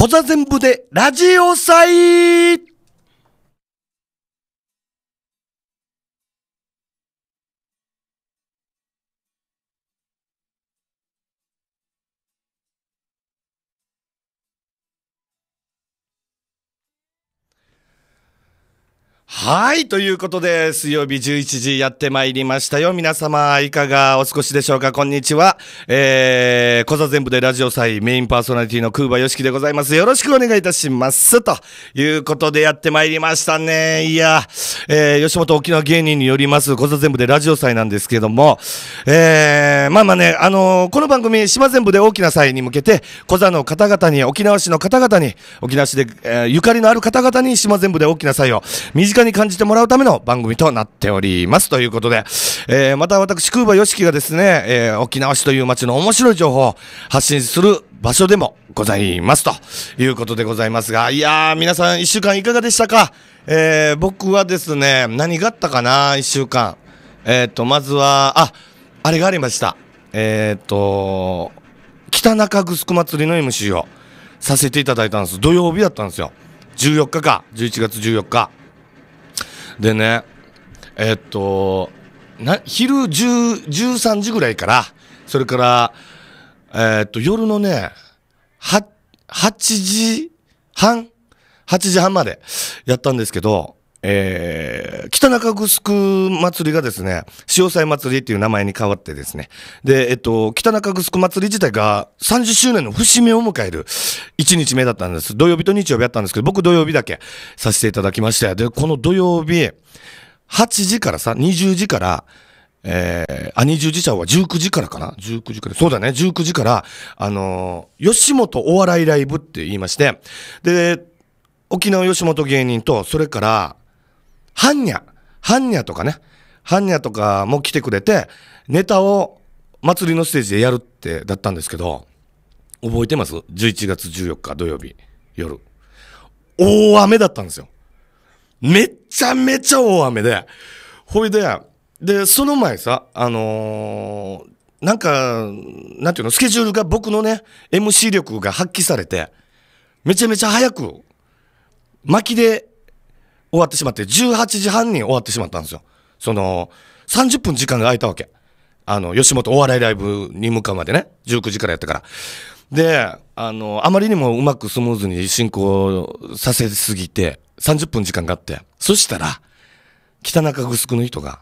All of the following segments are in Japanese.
小座全部でラジオ祭はい。ということで、水曜日11時やってまいりましたよ。皆様、いかがお過ごしでしょうかこんにちは。えー、小座全部でラジオ祭メインパーソナリティの空場よしきでございます。よろしくお願いいたします。ということでやってまいりましたね。いや、えー、吉本沖縄芸人によります、小座全部でラジオ祭なんですけども、えー、まあまあね、あのー、この番組、島全部で大きな祭に向けて、小座の方々に、沖縄市の方々に、沖縄市で、えー、ゆかりのある方々に島全部で大きな祭を身近に感じてもらうための番組となっております。ということで、えー、また私、空馬よしきがですね、えー、沖縄市という街の面白い情報を発信する場所でもございますということでございますが、いやー、皆さん一週間いかがでしたかえー、僕はですね、何があったかな一週間。えっ、ー、と、まずは、あ、あれがありました。えっ、ー、と、北中城祭りの MC をさせていただいたんです。土曜日だったんですよ。14日か、11月14日。でね、えー、っと、な昼1十三3時ぐらいから、それから、えー、っと、夜のね、は、8時半 ?8 時半までやったんですけど、えー、北中く祭りがですね、潮祭祭りっていう名前に変わってですね、で、えっと、北中く祭り自体が30周年の節目を迎える1日目だったんです。土曜日と日曜日やったんですけど、僕土曜日だけさせていただきまして、で、この土曜日、8時からさ、20時から、えー、あ、20時ちゃうわ、19時からかな ?19 時から。そうだね、19時から、あのー、吉本お笑いライブって言いまして、で、沖縄吉本芸人と、それから、ハンニャ、ハンニャとかね、ハンニャとかも来てくれて、ネタを祭りのステージでやるってだったんですけど、覚えてます ?11 月14日土曜日夜。大雨だったんですよ。めっちゃめちゃ大雨で。ほいで、で、その前さ、あのー、なんか、なんていうの、スケジュールが僕のね、MC 力が発揮されて、めちゃめちゃ早く、巻きで終わってしまって、18時半に終わってしまったんですよ。その、30分時間が空いたわけ。あの、吉本お笑いライブに向かうまでね、19時からやったから。で、あの、あまりにもうまくスムーズに進行させすぎて、30分時間があって、そしたら、北中くの人が、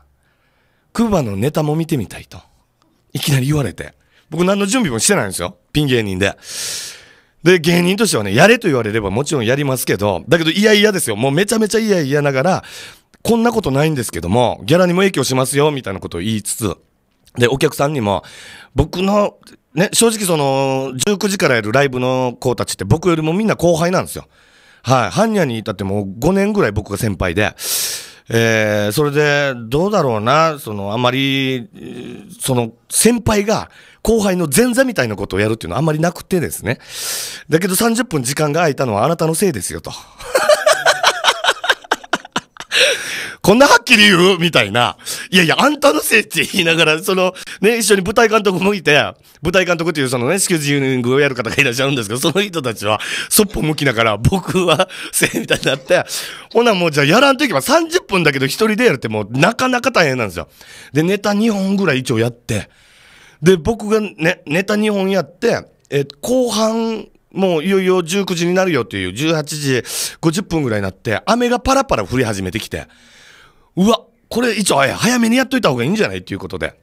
クーバのネタも見てみたいと、いきなり言われて、僕何の準備もしてないんですよ。ピン芸人で。で、芸人としてはね、やれと言われればもちろんやりますけど、だけど嫌々ですよ。もうめちゃめちゃ嫌々ながら、こんなことないんですけども、ギャラにも影響しますよ、みたいなことを言いつつ、で、お客さんにも、僕の、ね、正直その、19時からやるライブの子たちって僕よりもみんな後輩なんですよ。はい。般若に至っても5年ぐらい僕が先輩で、えー、それで、どうだろうな、その、あまり、その、先輩が、後輩の前座みたいなことをやるっていうのはあんまりなくてですね。だけど30分時間が空いたのはあなたのせいですよと。こんなはっきり言うみたいな。いやいや、あんたのせいって言いながら、その、ね、一緒に舞台監督もいて、舞台監督っていうそのね、スキューズユーニングをやる方がいらっしゃるんですけど、その人たちは、そっぽ向きながら、僕はせいみたいになって、ほなもうじゃあやらんといけば30分だけど一人でやるってもうなかなか大変なんですよ。で、ネタ2本ぐらい一応やって、で、僕がね、ネタ2本やって、え、後半もういよいよ19時になるよっていう、18時50分ぐらいになって、雨がパラパラ降り始めてきて、うわこれ一応早めにやっといた方がいいんじゃないっていうことで。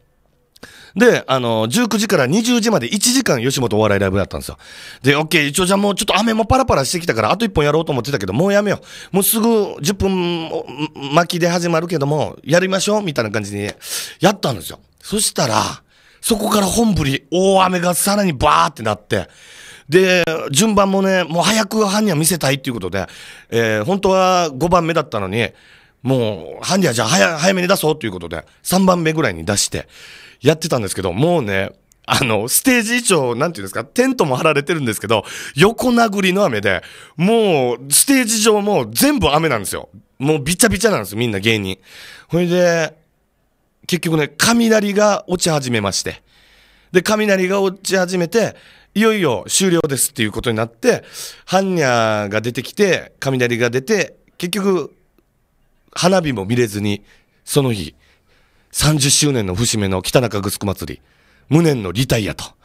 で、あの、19時から20時まで1時間吉本お笑いライブやったんですよ。で、オッケー、一応じゃあもうちょっと雨もパラパラしてきたから、あと1本やろうと思ってたけど、もうやめよう。もうすぐ10分巻きで始まるけども、やりましょうみたいな感じにやったんですよ。そしたら、そこから本降り、大雨がさらにバーってなって、で、順番もね、もう早く犯人は見せたいっていうことで、えー、本当は5番目だったのに、もう、ハンディはじゃあ早早めに出そうということで、3番目ぐらいに出して、やってたんですけど、もうね、あの、ステージ以上、なんていうんですか、テントも張られてるんですけど、横殴りの雨で、もう、ステージ上も全部雨なんですよ。もうびちゃびちゃなんですよ、みんな芸人。ほいで、結局ね、雷が落ち始めまして。で、雷が落ち始めて、いよいよ終了ですっていうことになって、ハンニャが出てきて、雷が出て、結局、花火も見れずに、その日、30周年の節目の北中ぐすく祭り、無念のリタイアと。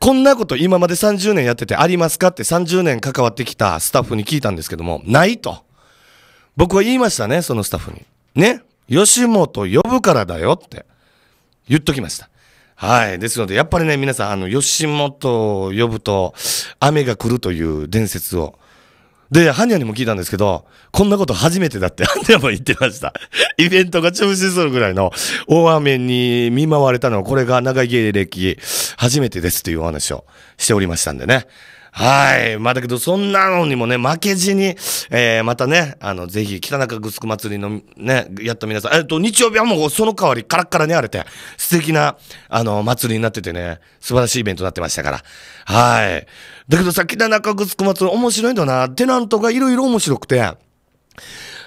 こんなこと今まで30年やっててありますかって30年関わってきたスタッフに聞いたんですけども、ないと。僕は言いましたね、そのスタッフに。ね。吉本呼ぶからだよって言っときました。はい。ですので、やっぱりね、皆さん、あの、吉本を呼ぶと、雨が来るという伝説をで、ハニャにも聞いたんですけど、こんなこと初めてだってハニャも言ってました。イベントが中止するぐらいの大雨に見舞われたのは、これが長い芸歴初めてですというお話をしておりましたんでね。はい。まあ、だけど、そんなのにもね、負けじに、えー、またね、あの、ぜひ、北中ぐすく祭りの、ね、やった皆さん、えっと、日曜日はもう、その代わり、カラッカラに荒れて、素敵な、あの、祭りになっててね、素晴らしいイベントになってましたから。はい。だけどさ、北中ぐすく祭り、面白いんだな。テナントがいろいろ面白くて、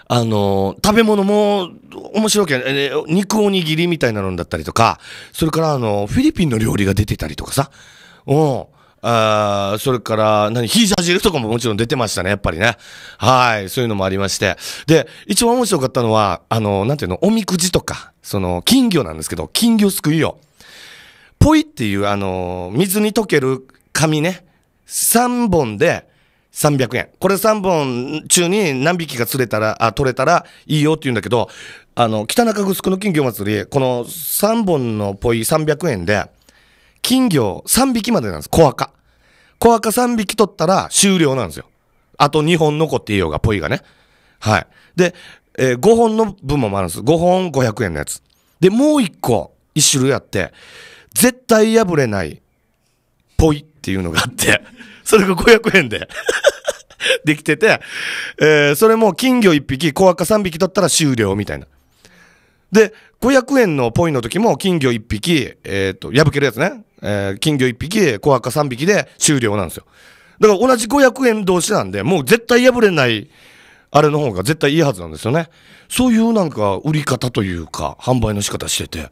あの食べ物も面白いけど、ね、肉おにぎりみたいなのだったりとか、それからあの、フィリピンの料理が出てたりとかさ、うん。あそれから、何、ヒージャージルとかももちろん出てましたね、やっぱりね。はい、そういうのもありまして。で、一番面白かったのは、あの、なんていうの、おみくじとか、その、金魚なんですけど、金魚すくいよ。ポイっていう、あの、水に溶ける紙ね、3本で、300円。これ3本中に何匹か釣れたら、あ、取れたらいいよって言うんだけど、あの、北中城の金魚祭り、この3本のポイ300円で、金魚3匹までなんです。小赤。小赤3匹取ったら終了なんですよ。あと2本残っていいようが、ポイがね。はい。で、えー、5本の分もあるんです。5本500円のやつ。で、もう1個、1種類あって、絶対破れない、ポイっていうのがあって、それが500円で できてて、えー、それも金魚1匹、小赤3匹取ったら終了みたいな。で、500円のポイの時も金魚1匹、えっ、ー、と、破けるやつね。えー、金魚1匹、小赤3匹で終了なんですよ。だから同じ500円同士なんで、もう絶対破れない、あれの方が絶対いいはずなんですよね。そういうなんか売り方というか、販売の仕方してて、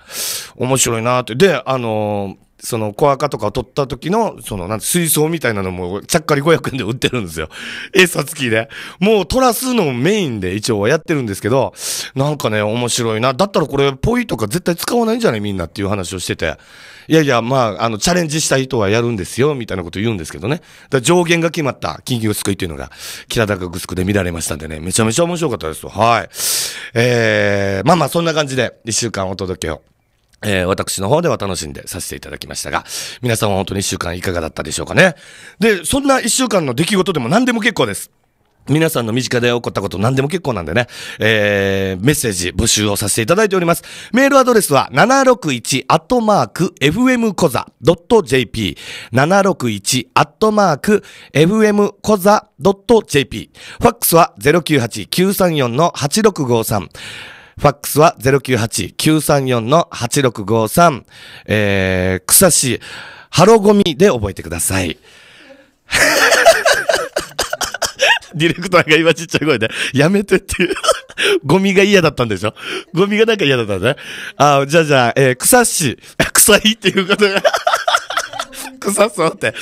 面白いなって。で、あのー、その小赤とかを取った時の、その、なんて、水槽みたいなのも、ちゃっかり500円で売ってるんですよ。エサ付きで。もう、トラスのメインで一応はやってるんですけど、なんかね、面白いな。だったらこれ、ポイとか絶対使わないんじゃないみんなっていう話をしてて。いやいや、まあ、あの、チャレンジしたい人はやるんですよ、みたいなこと言うんですけどね。だ上限が決まった緊急救いっていうのが、キラダカグスクで見られましたんでね、めちゃめちゃ面白かったですはい。えー、まあまあ、そんな感じで、一週間お届けを。えー、私の方では楽しんでさせていただきましたが、皆さんは本当に一週間いかがだったでしょうかね。で、そんな一週間の出来事でも何でも結構です。皆さんの身近で起こったこと何でも結構なんでね、えー、メッセージ募集をさせていただいております。メールアドレスは761 a ットマーク FM z a .jp 761アットマーク FM .jp ファックスは098-934-8653ファックスは098-934-8653。えー、草市、ハロゴミで覚えてください。ディレクターが今ちっちゃい声で、やめてっていう。ゴミが嫌だったんでしょゴミがなんか嫌だったんだね。あ、じゃあじゃあ、えー、草市、臭 いっていうことが。臭 そうって。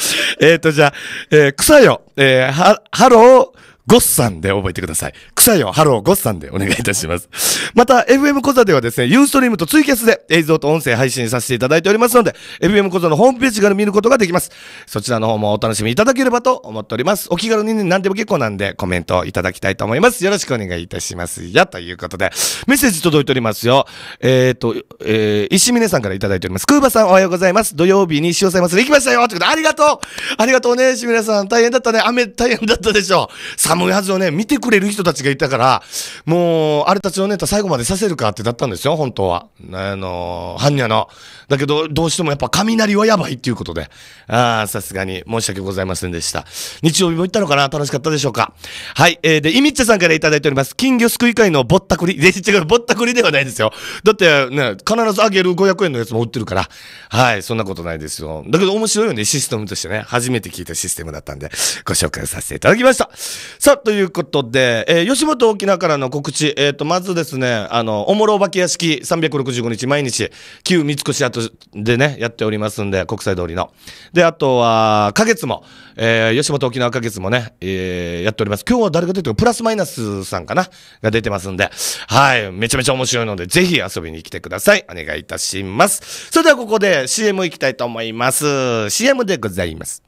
えっ、ー、と、じゃあ、えー、草よ、えー、は、ハロー、ゴッサンで覚えてください。臭いよ、ハロー、ゴッサンでお願いいたします。また、FM コザではですね、ユーストリームとツイキャスで映像と音声配信させていただいておりますので、FM コザのホームページから見ることができます。そちらの方もお楽しみいただければと思っております。お気軽に何でも結構なんで、コメントいただきたいと思います。よろしくお願いいたしますや、ということで、メッセージ届いておりますよ。えっ、ー、と、えー、石峰さんからいただいております。クーバさんおはようございます。土曜日に潮祭祭り行きましたよということで、ありがとうありがとうね、石峰さん。大変だったね。雨大変だったでしょう。寒いはずをね、見てくれる人たちが言ったから、もう、あれたちのネタ最後までさせるかってだったんですよ、本当は。あの般若の。だけど、どうしてもやっぱ雷はやばいっていうことで、ああ、さすがに申し訳ございませんでした。日曜日も行ったのかな楽しかったでしょうか。はい、えー、で、イミッチェさんからいただいております。金魚すくい会のぼったくり。で、然違う、ぼったくりではないですよ。だってね、必ずあげる500円のやつも売ってるから、はい、そんなことないですよ。だけど面白いよね、システムとしてね。初めて聞いたシステムだったんで、ご紹介させていただきました。さあ、ということで、えー、吉吉本沖縄からの告知、えっ、ー、と、まずですね、あの、おもろお化け屋敷365日毎日、旧三越跡でね、やっておりますんで、国際通りの。で、あとは、花月も、えー、吉本沖縄花月もね、えー、やっております。今日は誰が出てるか、プラスマイナスさんかなが出てますんで、はい、めちゃめちゃ面白いので、ぜひ遊びに来てください。お願いいたします。それではここで CM いきたいと思います。CM でございます。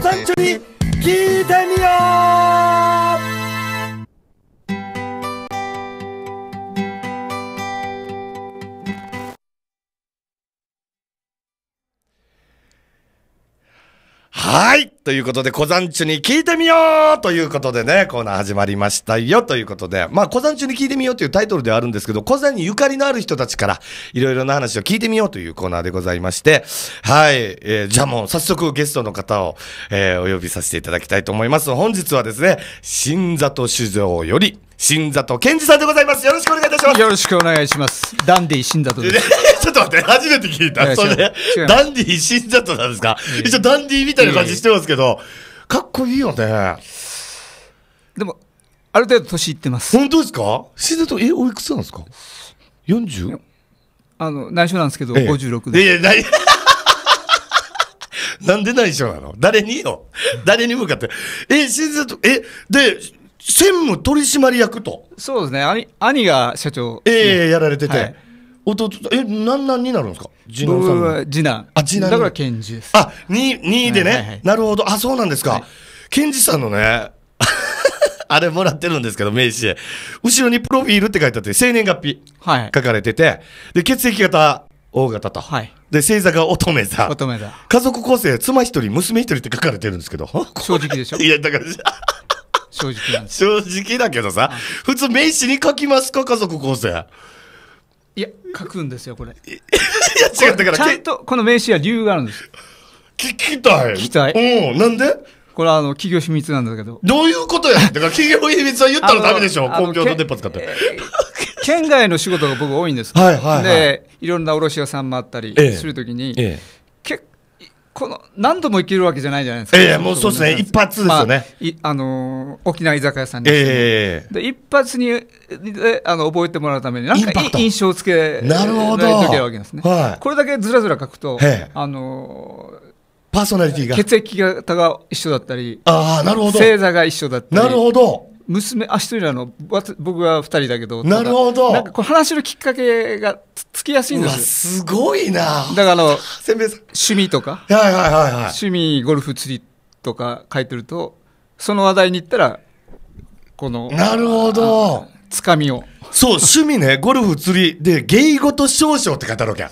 登山中に聞いてみようということで、小山中に聞いてみようということでね、コーナー始まりましたよということで、まあ、小山中に聞いてみようというタイトルではあるんですけど、小山にゆかりのある人たちから、いろいろな話を聞いてみようというコーナーでございまして、はい、えー、じゃあもう早速ゲストの方を、えー、お呼びさせていただきたいと思います。本日はですね、新里酒造より、新里健二さんでございます。よろしくお願いいたします。よろしくお願いします。ダンディ新里です。ちょっと待って、初めて聞いた。いそれ、ダンディ新里なんですか、えー、一応ダンディみたいな感じしてますけど、えー、かっこいいよね。でも、ある程度年いってます。本当ですか新里、え、おいくつなんですか ?40? あの、内緒なんですけど、えー、56で。いいや、なんで内緒なの誰によ誰に向かって。え、新里、え、で、専務取締役と。そうですね、兄兄が社長、ええやられてて、はい弟え、何男になるんですか次男僕は次男。あ、次男。だから検事です。あ、2、2でね、はいはいはい、なるほど。あ、そうなんですか。はい、検事さんのね、あれもらってるんですけど、名刺。後ろにプロフィールって書いてあって、生年月日書かれてて、はい、で、血液型、O 型と。はい、で、星座が乙女座。乙女座。家族構成、妻一人、娘一人って書かれてるんですけど。正直でしょ いや、だから、正直なんです正直だけどさ、普通名刺に書きますか家族構成いや書くんですよこれ いや違ったからちゃんとこの名刺は理由があるんです聞きたい聞きたいうんなんでこれはあの企業秘密なんだけどどういうことや だから企業秘密は言ったらダメでしょ公共の電波使って、県外の仕事が僕多いんです、はいはいはい、でいろんな卸屋さんもあったりするときに、ええええこの何度も行けるわけじゃないじゃないですか。ええー、もうそうですね、一発ですよね。まあ、あの沖縄居酒屋さんに、ね、えー、で一発にであの覚えてもらうために、なんか印象つけなるほどないといけわけですね。はい、これだけずらずら書くと、あのパーソナリティが血液型が一緒だったり、あなるほど星座が一緒だったり、なるほど娘あ一人なの僕は2人だけどなるほどなんかこう話のきっかけがつきやすいんですすごいなだからあの趣味とか、はいはいはいはい、趣味ゴルフ釣りとか書いてるとその話題に行ったらこのなるほどつかみをそう趣味ねゴルフ釣りで芸事少々って書いるわけ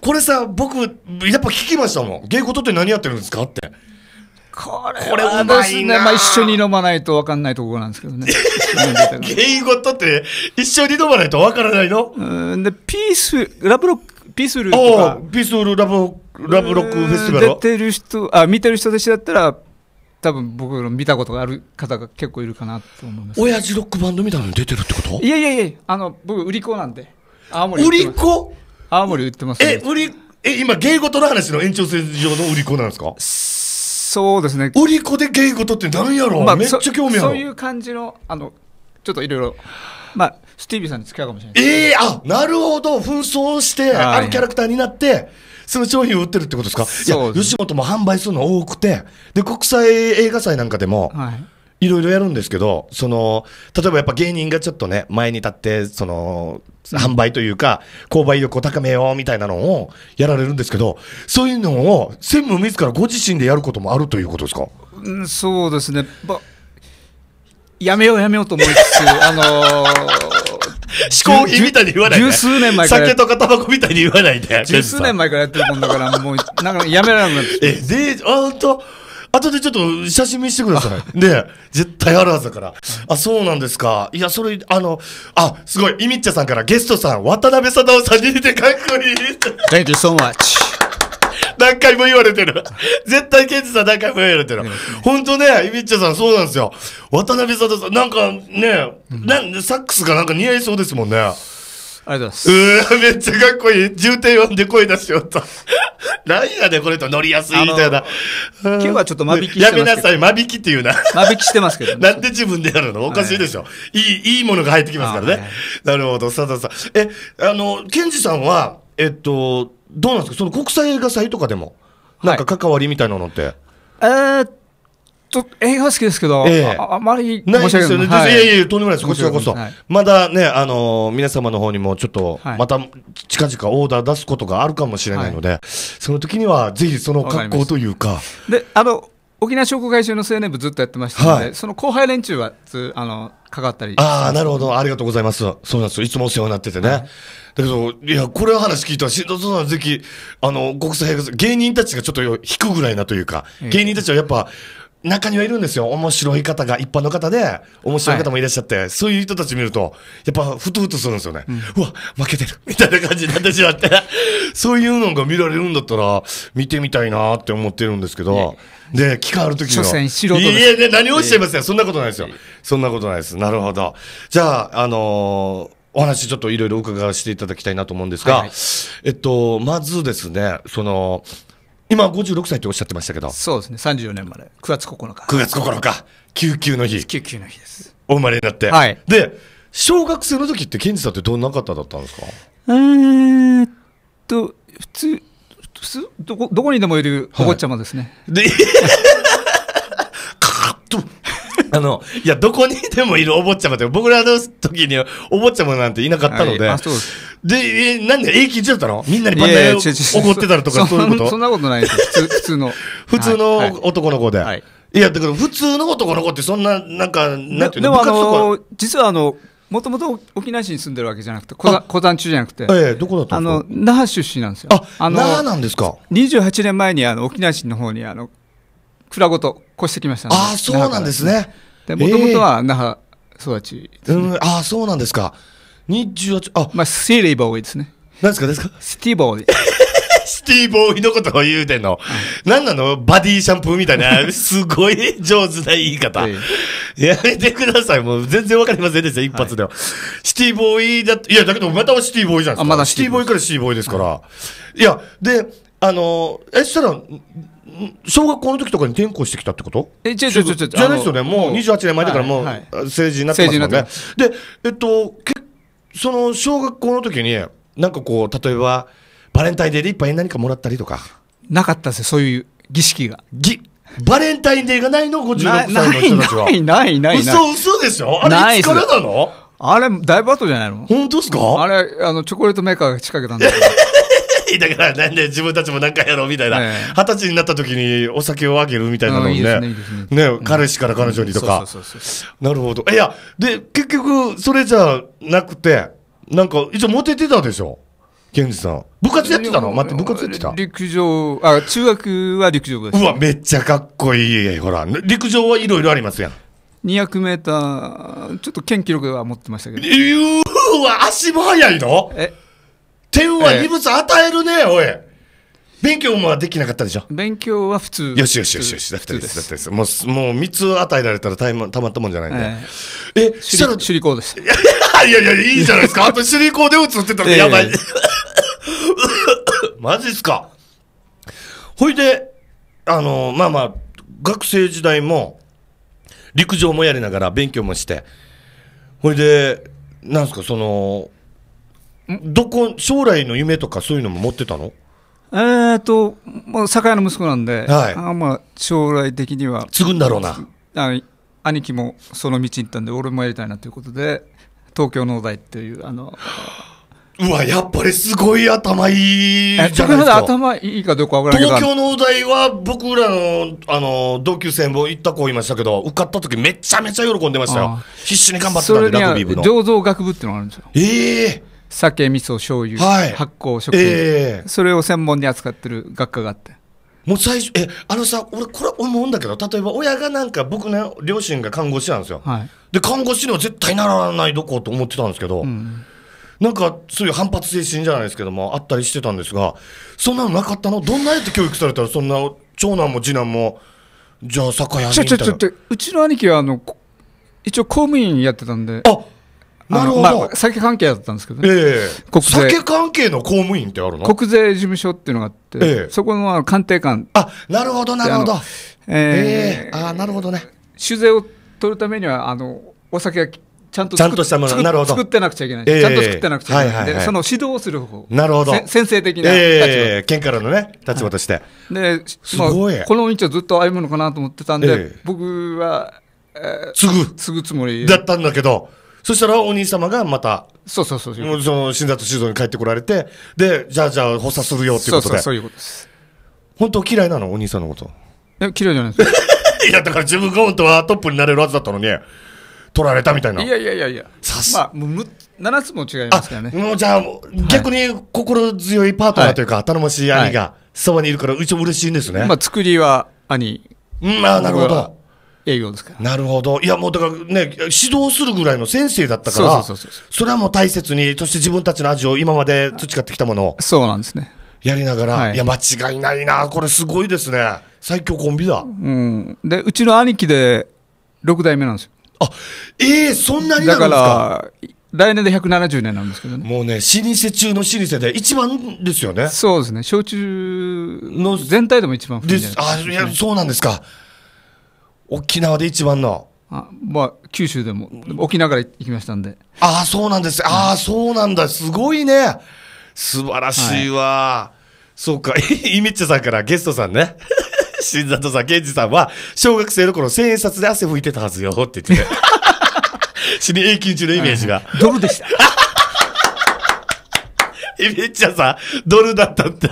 これさ僕やっぱ聞きましたもん芸事って何やってるんですかってこれはですね、まあ、一緒に飲まないと分かんないところなんですけどね。原因ごとって一緒に飲まないと分からないのうんで、ピース、ラブロック、ピースルとか。ピースルラブラブロックフェスティバル出てる人、あ、見てる人たちだったら、多分僕の見たことがある方が結構いるかなと思います。親父ロックバンドみたいなの出てるってこといやいやいや、あの、僕、売り子なんで。青森売り子青森売ってます、ね、え、売り、え、今、芸事の話の延長線上の売り子なんですかそうですね。売り子で芸事ってなんやろ、まあ、めっちゃ興味あるそういう感じの、あの、ちょっといろいろ、まあ、スティービーさんに付き合うかもしれないええー、あ、なるほど。紛争して、あるキャラクターになって、その商品を売ってるってことですか、ね、いや、吉本も販売するの多くて、で、国際映画祭なんかでも、はいいろいろやるんですけど、その、例えばやっぱ芸人がちょっとね、前に立って、その、販売というか、購買意欲を高めようみたいなのをやられるんですけど、そういうのを専務自らご自身でやることもあるということですか、うん、そうですね、ば、やめようやめようと思いつつ、あの嗜品みたいに言わないで。十数年前から。酒とかタバコみたいに言わないで。十数年前からやってるもんだから、もう、なんかやめられなくなって。え、で、あ、んと後でちょっと写真見してください。ね絶対あるはずだから。あ、そうなんですか。いや、それ、あの、あ、すごい、イミッチャさんからゲストさん、渡辺貞夫さんに似てかっこいい。Thank you so much. 何回も言われてる。絶対ケンジさん何回も言われてる。ほんとね、イミッチャさんそうなんですよ。渡辺さんなんかね、うん、サックスがなんか似合いそうですもんね。ありがとうございます。うわ、めっちゃかっこいい。重点音んで声出しよった。何やねこれと乗りやすいみたいな。今日はちょっと間引きしてますやめなさい、間引きっていうな。間引きしてますけど、ね、なんで自分でやるのおかしいでしょ。はい、いい、いいものが入ってきますからね。なるほど、さださん。え、あの、ケンジさんは、えっと、どうなんですかその国際映画祭とかでも、なんか関わりみたいなのって。はい、えー、っちょっと映画好きですけど、えああまりないですよね、はい、いやいや、とんでもないです、こちらこそ、はい、まだね、あの皆様の方にもちょっと、また近々オーダー出すことがあるかもしれないので、はい、その時には、ぜひその格好というか。かであの沖縄商工会社の青年部ずっとやってましたので、はい、その後輩連中はつあのかかったりああなるほどありがとうございますそうなんですよ。いつもお世話になっててね、はい、だけどいやこれ話聞いたら新藤さんぜひあの国際芸人たちがちょっと引くぐらいなというか、芸人たちはやっぱ中にはいるんですよ。面白い方が、一般の方で、面白い方もいらっしゃって、はい、そういう人たち見ると、やっぱ、ふとふとするんですよね。うん、うわ、負けてるみたいな感じになってしまって、そういうのが見られるんだったら、見てみたいなって思ってるんですけど、で、機会ある時きは。所詮素人いやいや、何をおっしゃいますよ。そんなことないですよ。そんなことないです。なるほど。じゃあ、あのーお話ちょっといろいろ伺わせていただきたいなと思うんですが、はいはい、えっと、まずですね、その、今56歳っておっしゃってましたけど。そうですね、34年まで。9月9日。9月9日。救急の日。救急の日です。お生まれになって。はい。で、小学生の時って健二さんってどんな方だったんですかえーっと、普通、普通どこ、どこにでもいるお坊ちゃまですね。はい、で、カーッと。あの、いや、どこにでもいるお坊ちゃまって、僕らの時にお坊ちゃまなんていなかったので。はい、そうでえ、なんで永久中だったのみんなにバンダイを怒ってたりとか、そういうことそんなことないです普通、普通の。普通の男の子で。はい、はい、いや、だから普通の男の子ってそんな、なんか、なんていうのでもあの実はあの、もともと沖縄市に住んでるわけじゃなくて、小山中じゃなくて、ええ、どこだったあの那覇出身なんですよ。あ、あ那覇なんですか。28年前にあの沖縄市の方にあの蔵ごと越してきましたああそうなんですねもともとは那覇育ち、ね、うんああそうなんですか28あまあシーリーボーイですね何ですかですかスティーボーイシティボーイ のことを言うてんの。な、んなのバディシャンプーみたいな、すごい上手な言い方。やめてください。もう全然わかりませんでした、一発では。シティボーイだいや、だけどまたはシティボーイじゃないですか。まだシティボーイからシティボーイですから。い、いや、で、あの、え、したら、小学校の時とかに転校してきたってことえ、違う違う違う。じゃないですよね。もう28年前だからもう成人になってますもんね。で、えっと、けその小学校の時に、なんかこう、例えば、バレンタインデーでいっぱい何かもらったりとか。なかったですよ、そういう儀式が。ぎバレンタインデーがないの ?56 歳の人たちは。ない、ない、ない。嘘、嘘でしょあれ、いつからなのあれ、だいぶ後じゃないの本当ですかあれ、あの、チョコレートメーカーが仕掛けたんだけど。ーだからなんで自分たちも何かやろうみたいな。二十歳になった時にお酒をあげるみたいなのね。ね、彼氏から彼女にとか。なるほど。いや、で、結局、それじゃなくて、なんか、一応モテてたでしょケンジさん。部活やってたの待って、部活やってた陸上、あ、中学は陸上部です、うわ、めっちゃかっこいい。ほら、陸上はいろいろありますやん。200メーター、ちょっと県記録は持ってましたけど。うわ、足も速いのえ点は二物与えるね、おい。勉強もできなかったでしょ勉強は普通よしよしよしよし、だったです、だったです。もう、もう3つ与えられたらたまたまったもんじゃないんで。えしたら。手理工です。いやいやいや、いいじゃないですか。あと手理工で打ってたらやばい。マジっすか。ほいで、あの、まあまあ、学生時代も、陸上もやりながら勉強もして、ほいで、なんすか、その、どこ、将来の夢とかそういうのも持ってたのえーと、まあ、酒屋の息子なんで、はいあまあ、将来的には継ぐんだろうな。あ兄貴もその道に行ったんで俺もやりたいなということで東京農大っていうあのうわ、やっぱりすごい頭いいじゃないですか。頭いいかどうか分からないけど東京農大は僕らの、あの、同級生も行った子いましたけど、受かった時めちゃめちゃ喜んでましたよ必死に頑張ってたそんれで、ラグビー部の。醸造学部っていうのがあるんですよええ酒味噌醤油、はい、発酵食品、えー、それを専門に扱ってる学科があってもう最初えあのさ俺これ思うんだけど例えば親がなんか僕ね両親が看護師なんですよ、はい、で看護師には絶対ならないどこと思ってたんですけど、うん、なんかそういう反発精神じゃないですけどもあったりしてたんですがそんなのなかったのどんなやって教育されたらそんな長男も次男もじゃあ酒屋にみたいなちょちょちょうちの兄貴はあの一応公務員やってたんであなるほど。まあ、酒関係だったんですけどね。ええー、国税。酒関係の公務員ってあるの国税事務所っていうのがあって、えー、そこの官邸官。あ、なるほど、なるほど。ええー、あなるほどね。酒税を取るためには、あの、お酒がちゃんとちゃんと作ってなくちゃいけない、えー、ちゃんと作ってなくちゃいけないんで、その指導する方なるほど先生的な立場、えー、県からのね立場として、はい、で、まこの道をずっと歩むのかなと思ってたんで、えー、僕は、えー、継ぐ継ぐつもりだったんだけどそしたらお兄様がまた、そうそうそうその死んだと修道に帰ってこられて、で、じゃあじゃあ発作するよっていうことで。そうそういうことです。本当嫌いなのお兄さんのこと。嫌いじゃないです。いや、だから自分が本当はトップになれるはずだったのに、取られたみたいな。いやいやいやいや。さすまあ、む7つも違いますからね。もうじゃあ、逆に心強いパートナーというか、はい、頼もしい兄がそばにいるから、うちも嬉しいんですね。まあ、作りは兄。うん、あなるほど。営業ですから。なるほど。いや、もうだからね、指導するぐらいの先生だったから、そうそうそうそれはもう大切に、そして自分たちの味を今まで培ってきたものを。そうなんですね。やりながら、はい、いや、間違いないな。これすごいですね。最強コンビだ。うん。で、うちの兄貴で6代目なんですよ。あ、ええー、そんなになるんですかだから、来年で170年なんですけどね。もうね、老舗中の老舗で一番ですよね。そうですね。焼酎の全体でも一番です。あ、いや、そうなんですか。沖縄で一番のあまあ九州でも沖縄から行きましたんでああそうなんですああそうなんだすごいね素晴らしいわ、はい、そうかイミッチさんからゲストさんね 新里さん健二さんは小学生の頃千円札で汗拭いてたはずよって言ってね 死に永久中のイメージが、はい、ドルでした イミッチさんドルだったって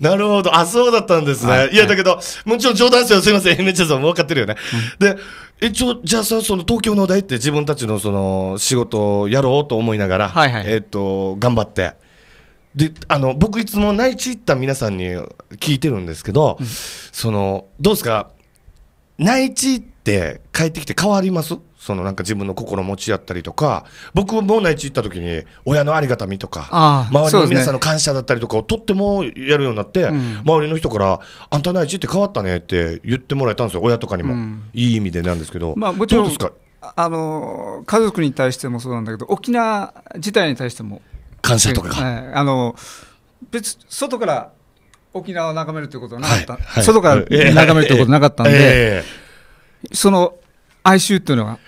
なるほど。あ、そうだったんですね。はい、いや、だけど、もちろん冗談ですよ。すいません。NHK さんも分かってるよね。うん、で、え、ちょ、じゃあさ、その東京の大って自分たちのその仕事をやろうと思いながら、はいはい、えっ、と、頑張って。で、あの、僕いつも内地行った皆さんに聞いてるんですけど、うん、その、どうですか内地って帰ってきて変わりますそのなんか自分の心持ちやったりとか僕も内地行った時に親のありがたみとか周りの皆さんの感謝だったりとかをとってもやるようになって、ねうん、周りの人から「あんた内地って変わったね」って言ってもらえたんですよ親とかにも、うん、いい意味でなんですけど、まあ、もちろんあの家族に対してもそうなんだけど沖縄自体に対しても感謝とか、はい、あの別外から沖縄を眺めるということはなかった、はいはい、外から眺めるということはなかったんで、えーえー、その哀愁っていうのは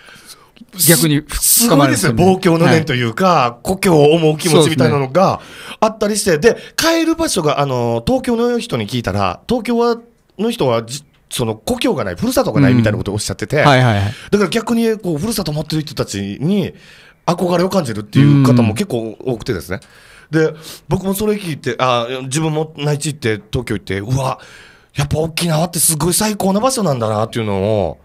逆に深まるす、ね、すごいですね、望郷の念というか、はい、故郷を思う気持ちみたいなのがあったりして、で、帰る場所が、あの、東京の人に聞いたら、東京は、の人は、その故郷がない、ふるさとがないみたいなことをおっしゃってて、うんはいはいだから逆にこう、ふるさと持ってる人たちに憧れを感じるっていう方も結構多くてですね。で、僕もそれ聞いて、あ自分も内地行って、東京行って、うわ、やっぱ沖縄ってすごい最高な場所なんだなっていうのを、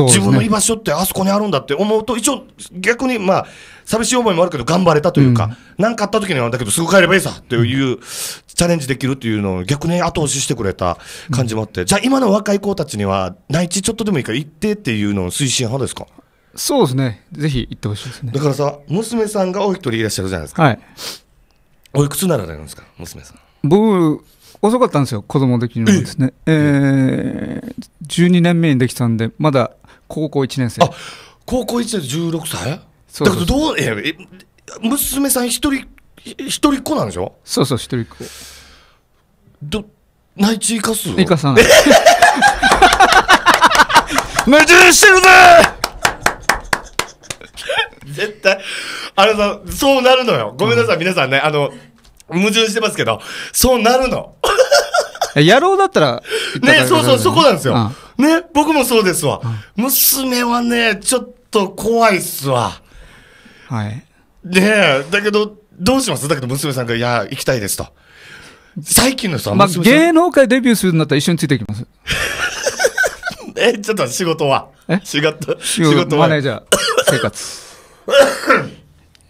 ね自分の居場所ってあそこにあるんだって思うと、一応、逆に、まあ、寂しい思いもあるけど、頑張れたというか、何、かあった時には、だけど、すぐ帰ればいいさっていう、チャレンジできるっていうのを逆に後押ししてくれた感じもあって、じゃあ、今の若い子たちには、内地ちょっとでもいいから行ってっていうのを推進派ですかそうですね、ぜひ行ってほしいですね。だからさ、娘さんがお一人いらっしゃるじゃないですか。はい。おいくつなられるんですか、娘さん。僕遅かったんですよ、子供的にもですね。ええー、12年目にできたんで、まだ高校1年生。あ高校1年16歳そうだけどどう娘さん一人一人っ子なんでしょそうそう一人っ子ど内地生かす生かさない矛盾してるぜ絶対あれさそうなるのよごめんなさい、うん、皆さんねあの矛盾してますけど、そうなるの。野郎だったら、ね、そうそう、そこなんですよ。ね、僕もそうですわ、娘はね、ちょっと怖いっすわ。はい。ねだけど、どうしますだけど娘さんが、いや、行きたいですと。最近の人はまあ、芸能界デビューするんだったら一緒についていきます。え、ちょっと仕事はえ仕事、仕事はマネージャー、生活。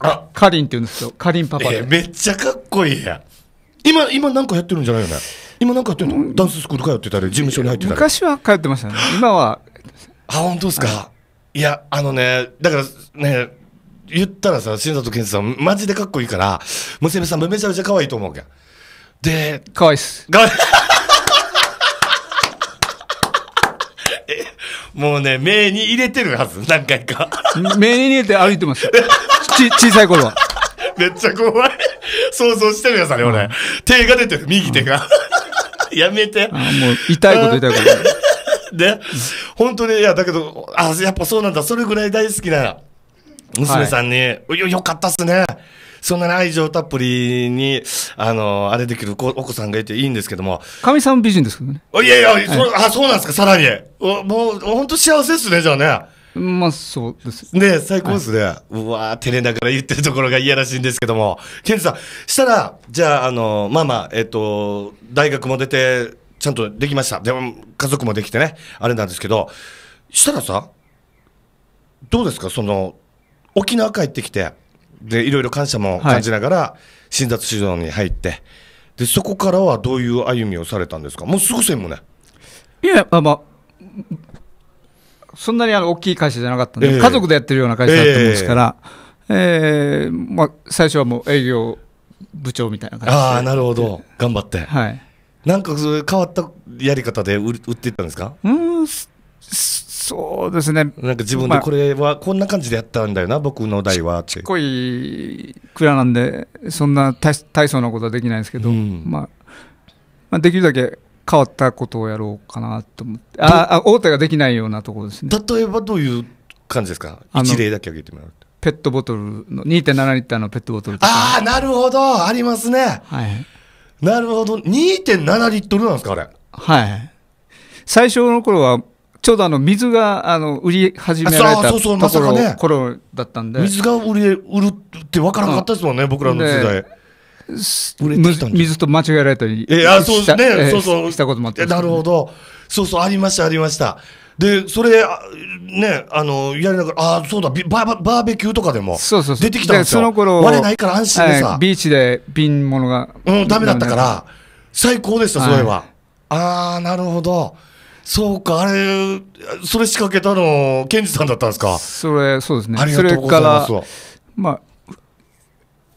あかりんって言うんですよかりんパパで、えー、めっちゃかっこいいやん今今なんかやってるんじゃないよね今なんかやってるの、うん、ダンススクール通ってたり事務所に入ってたり昔は通ってましたね今はあ本当ですかいやあのねだからね言ったらさ新里健さんマジでかっこいいから娘さんめちゃめちゃ可愛いと思うけんで可愛いっすもうね、目に入れてるはず、何回か。目に入れて歩いてます。ち、小さい頃は。めっちゃ怖い。想像してるださうね、俺。手が出てる、右手が。やめて。もう、痛いこと痛いこと。で、本当に、いや、だけど、あ、やっぱそうなんだ。それぐらい大好きな娘さんに、はい、よ、よかったっすね。そんなに愛情たっぷりに、あの、あれできるお子さんがいていいんですけども。かみさん美人ですけどね。いやいや、はい、そあそうなんですか、さらに。もう、本当幸せっすね、じゃあね。まあそうですね最高ですね、はい、うわ照れながら言ってるところがいやらしいんですけどもケンジさんしたらじゃああのまあまあえっ、と大学も出てちゃんとできましたでも家族もできてねあれなんですけどしたらさどうですかその沖縄帰ってきてでいろいろ感謝も感じながら、診察指導に入ってでそこからはどういう歩みをされたんですかもうすぐ専務ねいやまあそんなにあの大きい会社じゃなかったんで、えー、家族でやってるような会社だったんですから、えー、えー、まあ、最初はもう営業部長みたいな感じで。ああ、なるほど。頑張って。はい。なんかそう変わったやり方で売売っていったんですかうんそうですね。なんか自分でこれはこんな感じでやったんだよな、まあ、僕の代はって。ちっこい蔵なんで、そんな大大層なことはできないんですけど、うん、まあ、まあ、できるだけ変わったことをやろうかなと思って、ああ、大手ができないようなところですね。例えばどういう感じですか一例だけ挙げてもらうと。ペットボトルの、2.7リッターのペットボトルああ、なるほどありますね。はい。なるほど。2.7リットルなんですかあれ。はい。最初の頃は、ちょうどあの水があの売り始められたころだったんで、水が売り売るって分からなかったですもんね、僕らの時代。水と間違えられたりえあそうですね、そうそうしたこともあって。なるほどそうそうありましたありましたでそれねあのやりながらあそうだババーベキューとかでも出てきたんですよその頃割れないから安心でさ、ビーチで瓶物がうんだめだったから最高でしたそれは、はい、ああなるほどそうか、あれ、それ仕掛けたの、ケンジさんだったんですか。それ、そうですね。それから、まあ、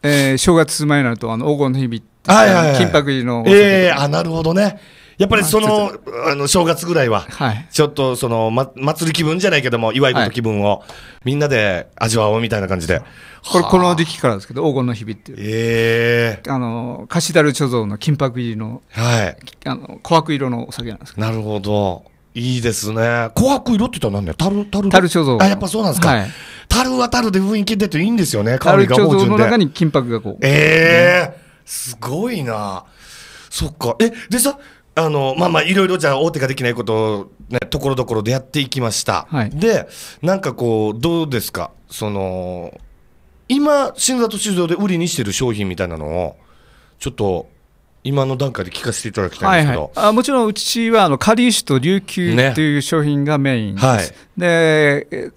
えー、正月前になるとあの黄金の日々はいはい、はい、金箔寺のええー、あなるほどねやっぱりそのあの正月ぐらいは、はい、ちょっとその、ま、祭り気分じゃないけども祝い事気分を、はい、みんなで味わおうみたいな感じでこれこの時期からですけど黄金の日々っていうええー、あの貸し樽貯蔵の金箔入りの,、はい、あの琥珀色のお酒なんですけどなるほどいいですね。紅白色って言ったら何だよ。樽、樽。樽貯蔵。あ、やっぱそうなんですか。樽、はい、は樽で雰囲気出ていいんですよね。樽り蔵の中に金箔がこう。ええー、すごいな。そっか。え、でさ、あの、まあまあ、いろいろじゃあ大手ができないことを、ね、ところどころでやっていきました。はい、で、なんかこう、どうですかその、今、新里酒造で売りにしてる商品みたいなのを、ちょっと、今の段階で聞かせていただきたいんですけど、はいはい、あもちろんうちはあのかりゆしと琉球っていう商品がメインです。ねはい、で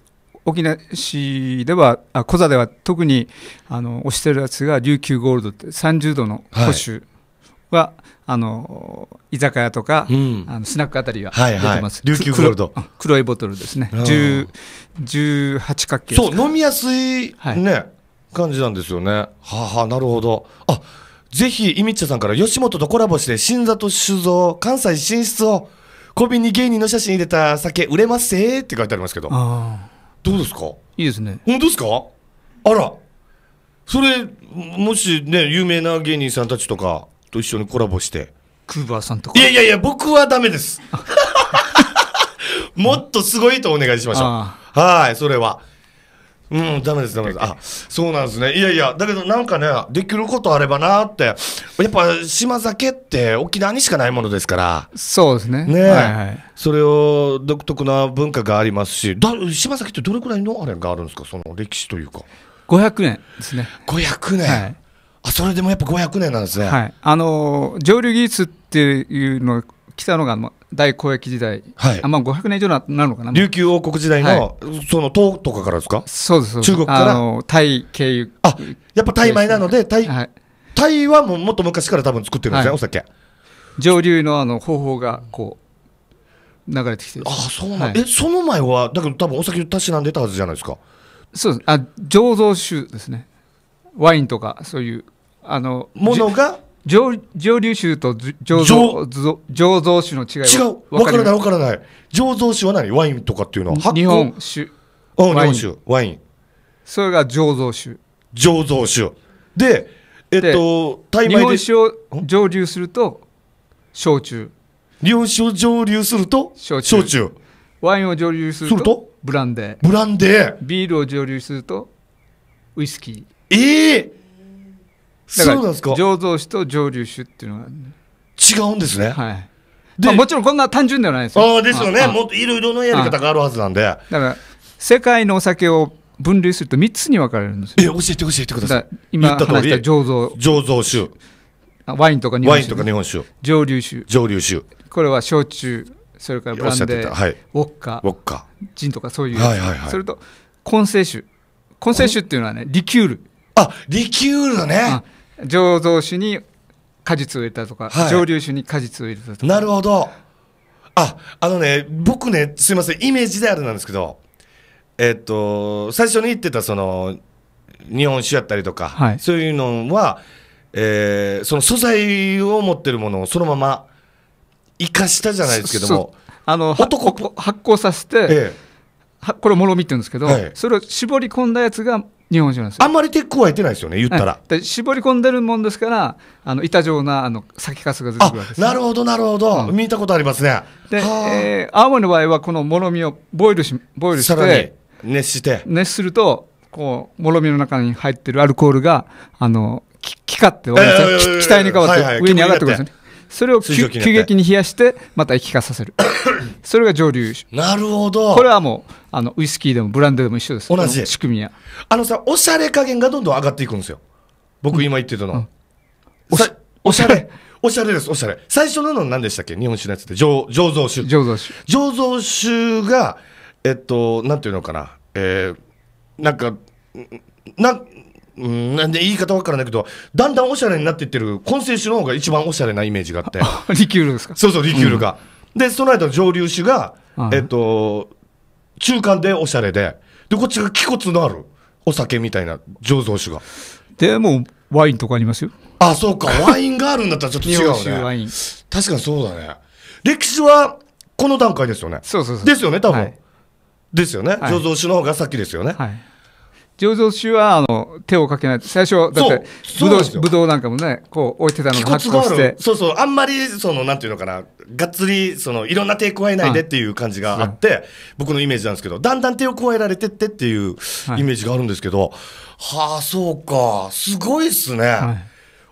沖縄市では、あ小座では特にあの推してるやつが琉球ゴールドって30度の保守は、はい、あの居酒屋とか、うん、あのスナックあたりが出てます、はいはい、琉球ゴールド黒いボトルですね、うん、18角形そう飲みやすいね、はい、感じなんですよねははなるほどあぜひ、イミッチャさんから吉本とコラボして、新里酒造、関西進出を、小瓶に芸人の写真入れた酒売れますせーって書いてありますけど。どうですかいいですね。本当ですかあら。それ、もしね、有名な芸人さんたちとかと一緒にコラボして。クーバーさんとか。いやいやいや、僕はダメです。もっとすごいとお願いしましょう。はい、それは。うん、ダメです、ダメです。あ、そうなんですね。いやいや、だけどなんかね、できることあればなって。やっぱ、島酒って沖縄にしかないものですから。そうですね。ねはいはい。それを独特な文化がありますし、だ島崎ってどれくらいのあれがあるんですか、その歴史というか。500年ですね。500年、はいあ、それでもやっぱ500年なんですね。はい。あの蒸留技術っていうの木佐野が大交易時代、はい、あまあ500年以上ななのかな琉球王国時代の、はい、その唐とかからですかそうです中国からタイ経由あやっぱタイ米なのでタイ、はい、タイはももっと昔から多分作ってるんですね、お酒上流のあの方法がこう流れてきてあそうなん、はい、えその前はだけど多分お酒たしなんでたはずじゃないですかそうですあ醸造酒ですねワインとかそういうあのものが上上流酒と醸造醸造酒の違い違う分からない分からない醸造酒は何ワインとかっていうのは日本酒日本酒ワインそれが醸造酒醸造酒でえっと大米日本酒を蒸留すると焼酎日本酒を蒸留すると焼酎ワインを蒸留するとブランデーブランデービールを蒸留するとウイスキーええーすか醸造酒と蒸留酒っていうのが違うんですね。はい。まあ、もちろんこんな単純ではないですよ。あですよね。もっといろいろなやり方があるはずなんで。だから世界のお酒を分類すると3つに分かれるんですよ。え、教えて教えてください。今言った通り醸造醸造酒。ワインとか日本酒。ワインとか日本酒。蒸留酒。蒸留酒。これは焼酎、それからブランデー、はい、ウォッカ、ウォッカ、ジンとかそういう、はいはいはい、それと混成酒。混成酒っていうのはね、リキュール。あ、リキュールね。醸造酒に果実を入れたとか、はい、蒸留酒に果実を入れたとかなるほどああのね僕ねすいませんイメージであれなんですけどえっと最初に言ってたその日本酒やったりとか、はい、そういうのは、えー、その素材を持ってるものをそのまま生かしたじゃないですけどもあの男発酵させて、ええ、これもろみって言うんですけど、はい、それを絞り込んだやつが日本酒なんですあんまり鉄入ってないですよね言ったら、はい、絞り込んでるもんですからあの板状なあの酒粕が出てくるわけです、ね、なるほどなるほど、うん、見たことありますねで、えー、青森の場合はこのもろみをボイルしボイルして熱して熱するとこうもろみの中に入ってるアルコールがあの気化って、え気体に変わって上に上がってくるんですね、はいはいそれを急激に冷やしてまた液化させる それが蒸留酒なるほどこれはもうあのウイスキーでもブランデーでも一緒です同じ仕組みやあのさおしゃれ加減がどんどん上がっていくんですよ僕今言ってたの、うん、おしおしゃれおしゃれです、おしゃれ。最初のの何でしたっけ日本酒のやつって。醸造酒。醸造酒。醸造酒が、えっと、なんていうのかな。えー、なんか、な、うん、なんで言い方わからないけど、だんだんおしゃれになっていってる、混成種の方が一番おしゃれなイメージがあって。リキュールですかそうそう、リキュールが。うん、で、その間蒸留酒が、えっと、中間でおしゃれで、で、こっちが気骨のあるお酒みたいな醸造酒が。でも、ワインとかありますよ。あ、そうか、ワインがあるんだったらちょっと違うね。ワイン確かにそうだね。歴史はこの段階ですよね。そうそうそうですよね、多分、はい、ですよね、醸造酒の方が先ですよね。はい醸造酒はあの手をかけないと最初だってぶどうぶどうなんかもねこう置いてたのを発酵してそうそうあんまりそのなんていうのかながっつりそのいろんな手加えないでっていう感じがあって、僕のイメージなんですけどだんだん手を加えられてってっていうイメージがあるんですけど、はい、はあそうかすごいっすね、は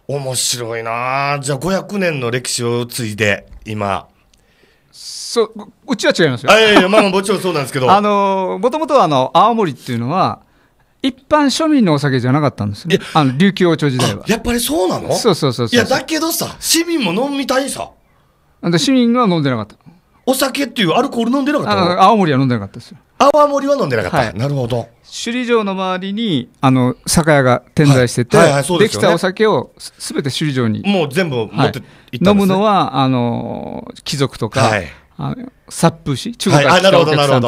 い、面白いなじゃあ500年の歴史を継いで今そううちは違いますよいやいやまあもちろんそうなんですけど あのもともとあの青森っていうのは一般庶民のお酒じゃなかったんですね。あの、琉球王朝時代は。やっぱりそうなのそうそうそうそう。いや、だけどさ、市民も飲みたいさ。で市民が飲んでなかった。お酒っていうアルコール飲んでなかった青森は飲んでなかったですよ。青森は飲んでなかった、はい、なるほど首里城の周りにあの酒屋が点在してて、できたお酒をすべて首里城にもう全部持って、ねはい、飲むのはあの貴族とか、はい、あ殺風市中国から来たお客さん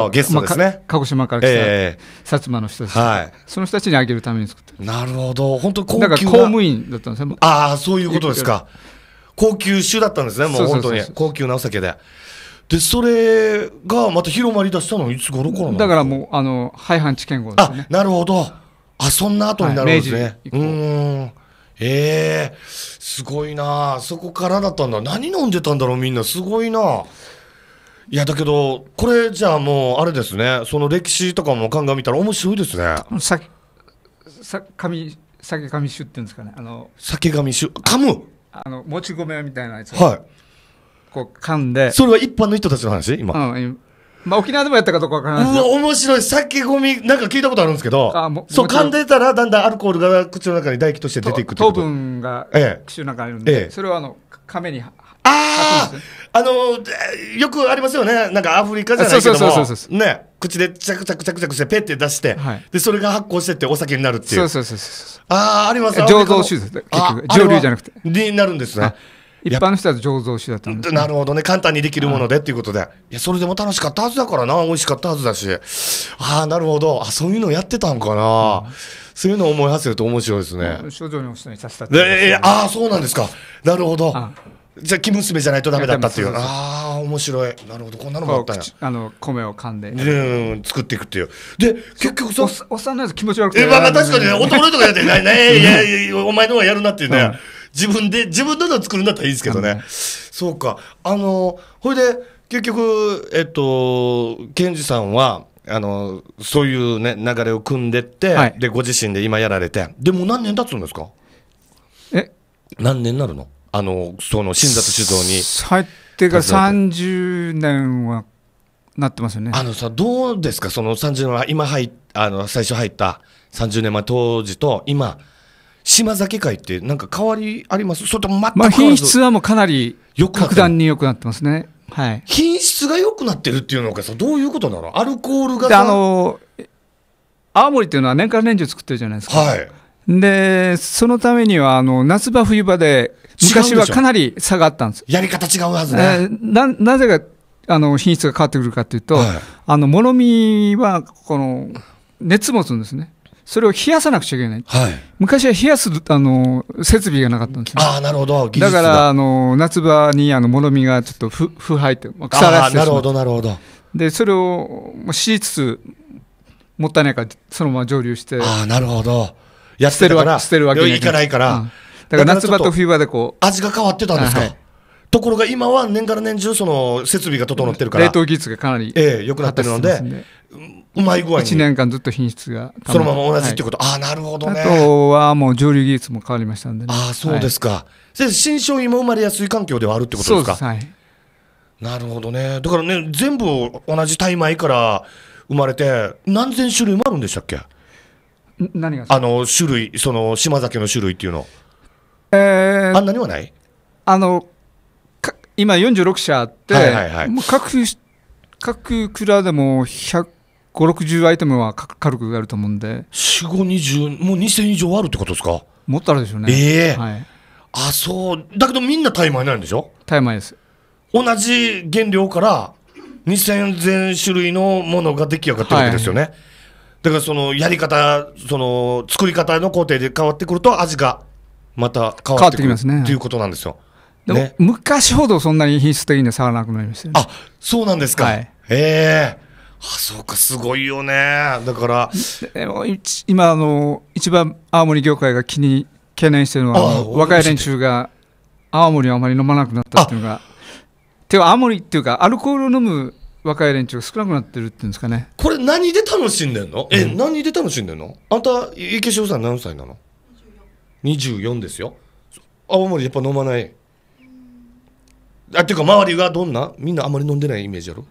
と、ね、鹿児島から来た、えー、薩摩の人たち、はい、その人たちにあげるために作ってなるほど本当高級だから公務員だったんですねああそういうことですか高級酒だったんですねもう本当に高級なお酒ででそれがまた広まりだしたのいつ頃からだからもうあの廃藩置県後ですねなるほどあそんな後になるんですね、はい、うんええー、すごいなそこからだったんだ何飲んでたんだろうみんなすごいないやだけど、これじゃあもう、あれですね、その歴史とかも鑑みたら、面白いですね。ささ紙酒紙酒っていうんですかね、あの酒紙酒、噛むあのもち米みたいなやつはい、こう噛んで、それは一般の人たちの話、今。うんまあ、沖縄でもやったかどうか分からないですうわ、面白い。酒込みなんか聞いたことあるんですけど、あもそう、噛んでたら、だんだんアルコールが口の中に唾液として出ていく糖分が口の中にあるんで、ええ、それはあの、亀にあああのよくありますよね。なんかアフリカじゃないけども、ね、口でチャクチャクチャクチャクしてペって出して、はい、で、それが発酵してってお酒になるっていう。そうそうそうああ、あります。醸造酒です。結局、蒸留じゃなくて。になるんですね。一般の人は醸造酒だったんです、ね、なるほどね。簡単にできるものでっていうことで。いや、それでも楽しかったはずだからな。美味しかったはずだし。ああ、なるほど。あ、そういうのやってたんかな。うんそういうのを思い出せると面白いですね。症状にお勧めさせたって、ね、えー、ああ、そうなんですか。なるほど。ああじゃ生娘じゃないとダメだったっていうああ面白いなるほどこんなのもあったんやあの米を噛んで、うん、作っていくっていうで結局さおっさんのやつ気持ち悪くてまあまあ確かにね男のとかやってない ねいやいやお前の方がやるなっていうね、自分で自分のの作るんだったらいいですけどね、そうかあのほいで結局えっとンジさんはあのそういうね流れを組んでって、はい、でご自身で今やられてでもう何年経つんですかえ何年になるのあのその新里酒造に入ってが30年はなってますよねあのさどうですかその30年は今入あの最初入った30年前当時と今島崎会ってなんか変わりありますそれと全く、まあ、品質はもうかなり格段に良くなってますねはい、品質が良くなってるっていうのがさどういうことなのアルコールがあの青森っていうのは年間年中作ってるじゃないですか、はい、でそのためにはあの夏場冬場で昔はかなり差があったんです。やり方違うはずね。えー、ななぜかあの品質が変わってくるかというと、はい、あの物見はこの熱持つんですね。それを冷やさなくちゃいけない、はい、昔は冷やすあの設備がなかったんですよ、ね、あなるほどだからあの夏場にあの物見がちょっと腐腐敗って、腐らせてなるほどなるほどでそれを知りつつもったいないからそのまま蒸留してあなるほどやってるわけ捨てるわけにいかないから、うんだから夏場と冬場でこう味が変わってたんですか、はい、ところが今は年から年中その設備が整ってるから冷凍技術がかなりええ良くなってるのでうまい具合に1年間ずっと品質がそのまま同じっていうこと、はい、ああなるほどねあとはもう蒸留技術も変わりましたんで、ね、ああそうですか、はい、新商品も生まれやすい環境ではあるってことですかはい、なるほどねだからね全部同じタイ米から生まれて何千種類もあるんでしたっけ何があの種類その島酒の種類っていうのえー、あんなにはないあの今46社あって、もう各各蔵でも100 5、60アイテムは軽くあると思うんで。4、5、20、もう2000以上あるってことですか持ったらでしょうね。ええー、はい。あ、そう。だけどみんなタイマーになるんでしょタイマーです。同じ原料から2000全種類のものが出来上がってるわけですよね。はい、だからそのやり方、その作り方の工程で変わってくると味がまた変わってきますねということなんですよ。でも、昔ほどそんなに品質的には差がなくなりました、ね、あそうなんですか。はい、ええーあそうかすごいよねだから今あの一番青森業界が気に懸念してるのは若い連中が青森をあまり飲まなくなったっていうのがてか青森っていうかアルコールを飲む若い連中が少なくなってるっていうんですかねこれ何で楽しんでんのえ、うん、何で楽しんでんのあんた池潮さん何歳なの24ですよ青森やっぱ飲まないあっていうか周りがどんなみんなあまり飲んでないイメージやろ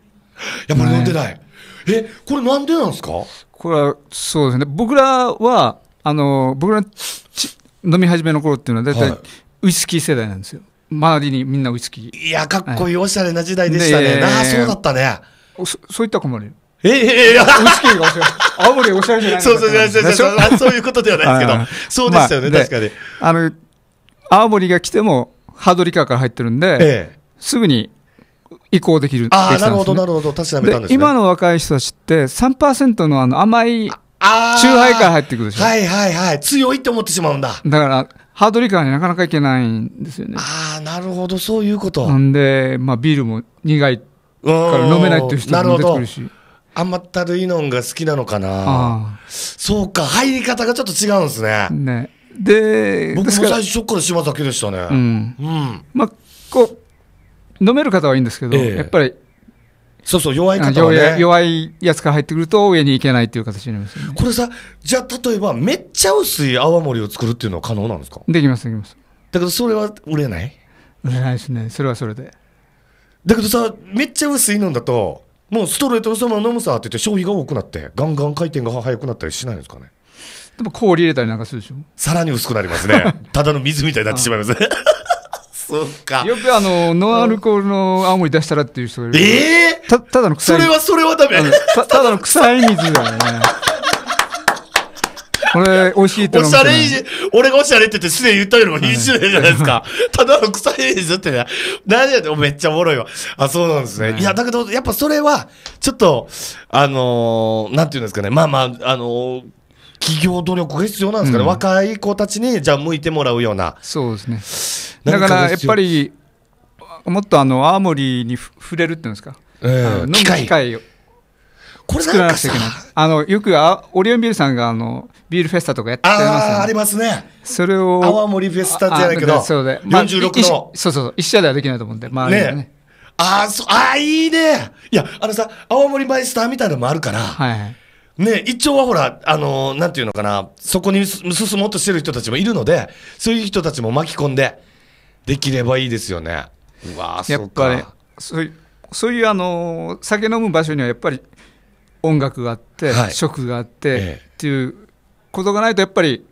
やっぱり飲んでない、えこれなんでなんですかこれはそうですね僕らはあの僕ら飲み始めの頃っていうのは大体、ウイスキー世代なんですよ周りにみんなウイスキーいやかっこいい、おしゃれな時代でしたね、ああそうだったねそそういった困るええええ、青森おしゃれじゃないそうそうそういうことではないですけど、そうですよね、確かに。あの、青森が来ても、ハードリカーから入ってるんで、すぐに移行できる。ああ、なるほど、なるほど、確かに、ね。今の若い人たちって3%のあの甘い、チューハイから入ってくるでしょ。はいはいはい。強いって思ってしまうんだ。だから、ハードリカーになかなかいけないんですよね。ああ、なるほど、そういうこと。なんで、まあ、ビールも苦いから飲めないっていう人も出てくるし。甘ったるいのが好きなのかなそうか入り方がちょっと違うんですねねで僕も最初から島酒でしたねうん、うん、まあこう飲める方はいいんですけど、ええ、やっぱりそうそう弱い方は、ね、弱いやつが入ってくると上に行けないっていう形になります、ね、これさじゃあ例えばめっちゃ薄い泡盛を作るっていうのは可能なんですかできますできますだけどそれは売れない売れないですねそれはそれでだけどさめっちゃ薄いのだともうストレートそのまま飲むさって言って消費が多くなってガンガン回転が速くなったりしないんですかねでも氷入れたりなんかするでしょさらに薄くなりますね ただの水みたいになってしまいますね そうかよくあのノンアルコールの青森出したらっていう人がいるええー、たただの臭いそれはそれはダメただの臭い水だよねこれ、美味しいっておしゃれ、俺がおしゃれって言ってすでに言ったよりも、品種じゃないですか。ただの臭いですってね。何やって、めっちゃおもろいわ。あ、そうなんですね。はい、いや、だけど、やっぱそれは、ちょっと、あのー、なんていうんですかね。まあまあ、あのー企業努力が必要なんですかね、うん、若い子たちにじゃあ、向いてもらうような。そうですねだからやっぱり、もっとあの青森に触れるっていうんですか、えー、飲む機会をこれなんかさあのよくあオリオンビールさんがあのビールフェスタとかやってますよ、ね、あありますねそれを泡盛フェスタじゃないけどそうで、まあ、46のそうそうそう一社ではできないと思うんでまあねねあそあいいねいやあのさ泡盛マイスターみたいなのもあるから、はいね一応はほらあのなんていうのかなそこに進もうとしてる人たちもいるのでそういう人たちも巻き込んでできればいいですよねうわやっぱりそういそういうあの酒飲む場所にはやっぱり音楽があって、はい、食があって、ええっていうことがないとやっぱり